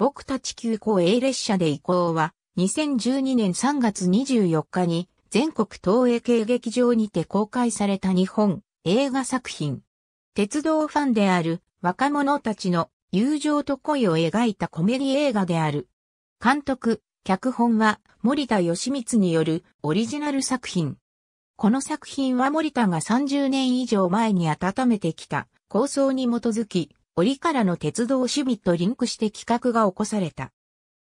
僕たち急行 A 列車で移行は、2012年3月24日に、全国東映系劇場にて公開された日本映画作品。鉄道ファンである若者たちの友情と恋を描いたコメディ映画である。監督、脚本は森田義光によるオリジナル作品。この作品は森田が30年以上前に温めてきた構想に基づき、折からの鉄道守備とリンクして企画が起こされた。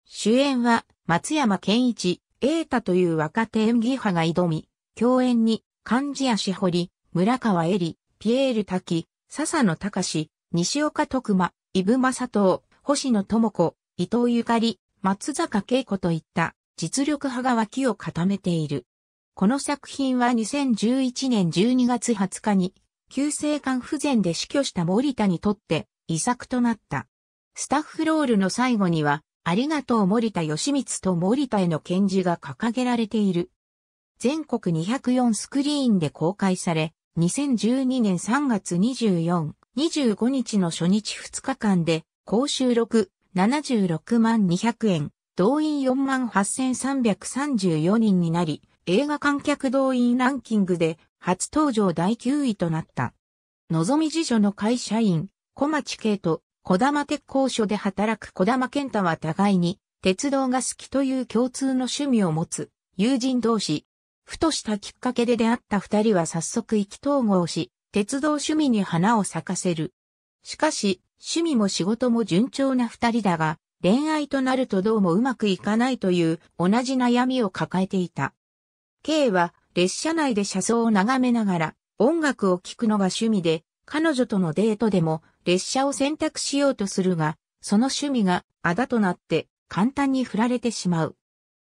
主演は松山健一、瑛太という若手演技派が挑み、共演に漢字足堀、村川恵里、ピエール滝、笹野隆、西岡徳馬、伊武正藤、星野智子、伊藤ゆかり、松坂恵子といった実力派が脇を固めている。この作品は2011年12月20日に、急性肝不全で死去した森田にとって遺作となった。スタッフロールの最後には、ありがとう森田義光と森田への献示が掲げられている。全国204スクリーンで公開され、2012年3月24、25日の初日2日間で、公収録76万200円、動員4万8334人になり、映画観客動員ランキングで初登場第9位となった。のぞみ辞書の会社員、小町系と小玉鉄工所で働く小玉健太は互いに鉄道が好きという共通の趣味を持つ友人同士。ふとしたきっかけで出会った二人は早速意気投合し、鉄道趣味に花を咲かせる。しかし、趣味も仕事も順調な二人だが、恋愛となるとどうもうまくいかないという同じ悩みを抱えていた。K は列車内で車窓を眺めながら音楽を聴くのが趣味で彼女とのデートでも列車を選択しようとするが、その趣味があだとなって簡単に振られてしまう。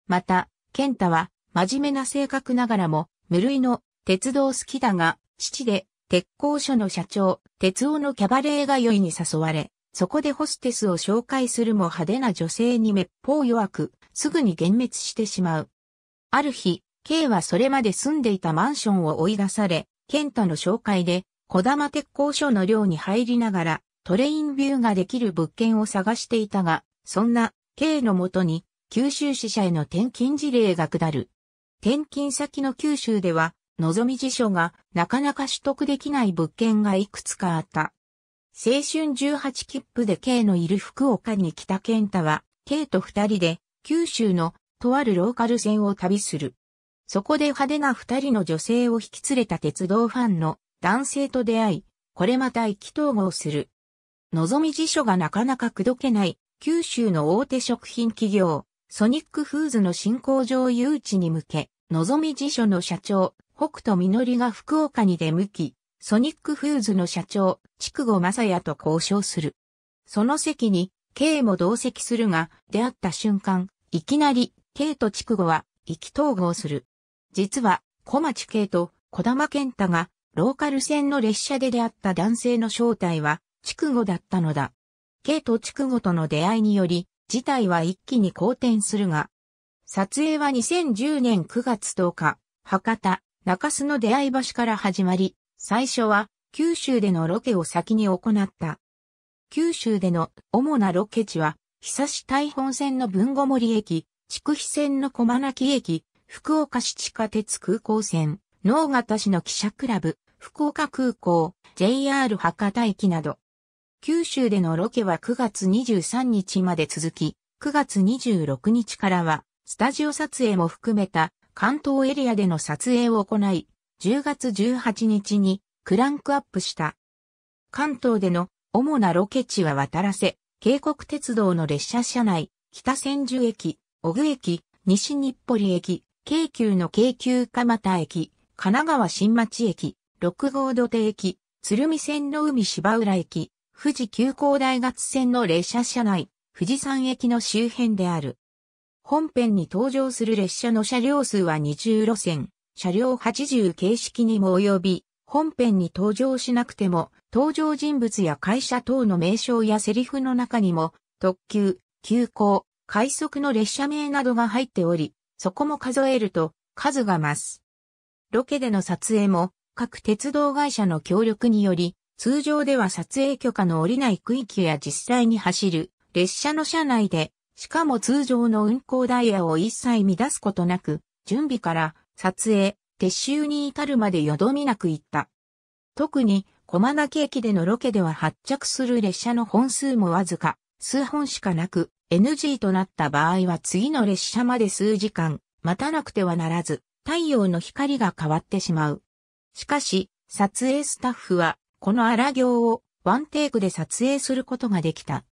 また、ケンタは真面目な性格ながらも無類の鉄道好きだが、父で鉄工所の社長、鉄夫のキャバレーが酔いに誘われ、そこでホステスを紹介するも派手な女性にめっぽう弱く、すぐに幻滅してしまう。ある日、K はそれまで住んでいたマンションを追い出され、ケンタの紹介で小玉鉄工所の寮に入りながら、トレインビューができる物件を探していたが、そんな、K のもとに、九州支社への転勤事例が下る。転勤先の九州では、のぞみ辞書がなかなか取得できない物件がいくつかあった。青春18切符で K のいる福岡に来た健太は、K と二人で九州のとあるローカル線を旅する。そこで派手な二人の女性を引き連れた鉄道ファンの男性と出会い、これまた意気投合する。望み辞書がなかなかくどけない九州の大手食品企業、ソニックフーズの新工場誘致に向け、望み辞書の社長、北斗実が福岡に出向き、ソニックフーズの社長、筑後正也と交渉する。その席に、K も同席するが、出会った瞬間、いきなり、K と筑後は、意気投合する。実は、小町 K と小玉健太が、ローカル線の列車で出会った男性の正体は、筑後だったのだ。K と筑後との出会いにより、事態は一気に好転するが、撮影は2010年9月10日、博多、中洲の出会い橋から始まり、最初は九州でのロケを先に行った。九州での主なロケ地は、久し大本線の文後森駅、筑肥線の小間木駅、福岡市地下鉄空港線、能形市の記者クラブ、福岡空港、JR 博多駅など。九州でのロケは9月23日まで続き、9月26日からは、スタジオ撮影も含めた関東エリアでの撮影を行い、10月18日にクランクアップした。関東での主なロケ地は渡らせ、渓谷鉄道の列車車内、北千住駅、小具駅、西日暮里駅、京急の京急蒲田駅、神奈川新町駅、六号土手駅、鶴見線の海芝浦駅、富士急行大学線の列車車内、富士山駅の周辺である。本編に登場する列車の車両数は20路線、車両80形式にも及び、本編に登場しなくても、登場人物や会社等の名称やセリフの中にも、特急、急行、快速の列車名などが入っており、そこも数えると、数が増す。ロケでの撮影も各鉄道会社の協力により、通常では撮影許可の下りない区域や実際に走る列車の車内で、しかも通常の運行ダイヤを一切乱すことなく、準備から撮影、撤収に至るまでよどみなく行った。特に、駒崎駅でのロケでは発着する列車の本数もわずか、数本しかなく、NG となった場合は次の列車まで数時間、待たなくてはならず、太陽の光が変わってしまう。しかし、撮影スタッフは、この荒行をワンテイクで撮影することができた。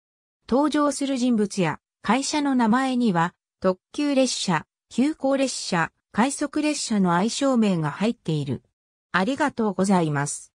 登場する人物や会社の名前には、特急列車、急行列車、快速列車の愛称名が入っている。ありがとうございます。